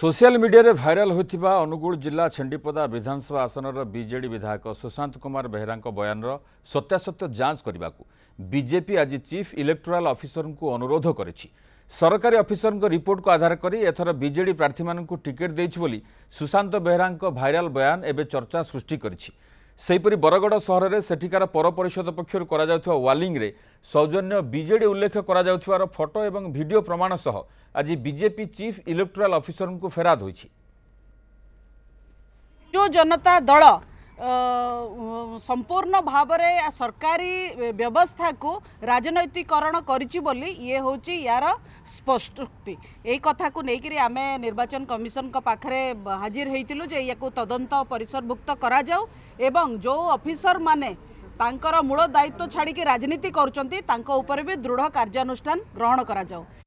social ମିଡିଆରେ viral ହୋଇଥିବା ଅନୁଗୁଳ ଜିଲ୍ଲା ଛେଣ୍ଡିପଦା ବିଧାନସଭା ଆସନର ବିଜେଡ଼ି ବିଧାୟକ ସୁଶାନ୍ତ କୁମାର ବେହେରାଙ୍କ ବୟାନର ସତ୍ୟାସତ୍ୟ ଯାଞ୍ଚ କରିବାକୁ ବିଜେପି ଆଜି ଚିଫ୍ ଇଲେକ୍ଟୋରାଲ ଅଫିସରଙ୍କୁ ଅନୁରୋଧ କରିଛି ସରକାରୀ ଅଫିସରଙ୍କ ରିପୋର୍ଟକୁ ଆଧାର କରି ଏଥର ବିଜେଡ଼ି ପ୍ରାର୍ଥୀମାନଙ୍କୁ ଟିକେଟ୍ ଦେଇଛି ବୋଲି ସୁଶାନ୍ତ ବେହେରାଙ୍କ ଭାଇରାଲ ବୟାନ ଏବେ ଚର୍ଚ୍ଚା ସୃଷ୍ଟି କରିଛି ସେହିପରି ବରଗଡ଼ ସହରରେ ସେଠିକାର ପରପରିଷଦ ପକ୍ଷରୁ କରାଯାଉଥିବା ୱାଲିଂରେ ସୌଜନ୍ୟ ବିଜେଡ଼ି ଉଲ୍ଲେଖ କରାଯାଉଥିବାର ଫଟୋ ଏବଂ ଭିଡ଼ିଓ ପ୍ରମାଣ ସହ ଆଜି ବିଜେପି ଚିଫ୍ ଇଲେକ୍ଟୋରାଲ ଅଫିସରଙ୍କୁ ଫେରାଦ ହୋଇଛି ଯେଉଁ ଜନତା ଦଳ ସମ୍ପୂର୍ଣ୍ଣ ଭାବରେ ସରକାରୀ ବ୍ୟବସ୍ଥାକୁ ରାଜନୈତିକରଣ କରିଛି ବୋଲି ଇଏ ହେଉଛି ୟାର ସ୍ପଷ୍ଟୋକ୍ତି ଏଇ କଥାକୁ ନେଇକରି ଆମେ ନିର୍ବାଚନ କମିଶନଙ୍କ ପାଖରେ ହାଜିର ହୋଇଥିଲୁ ଯେ ଏହାକୁ ତଦନ୍ତ ପରିସରଭୁକ୍ତ କରାଯାଉ ଏବଂ ଯେଉଁ ଅଫିସରମାନେ ତାଙ୍କର ମୂଳ ଦାୟିତ୍ୱ ଛାଡ଼ିକି ରାଜନୀତି କରୁଛନ୍ତି ତାଙ୍କ ଉପରେ ବି ଦୃଢ଼ କାର୍ଯ୍ୟାନୁଷ୍ଠାନ ଗ୍ରହଣ କରାଯାଉ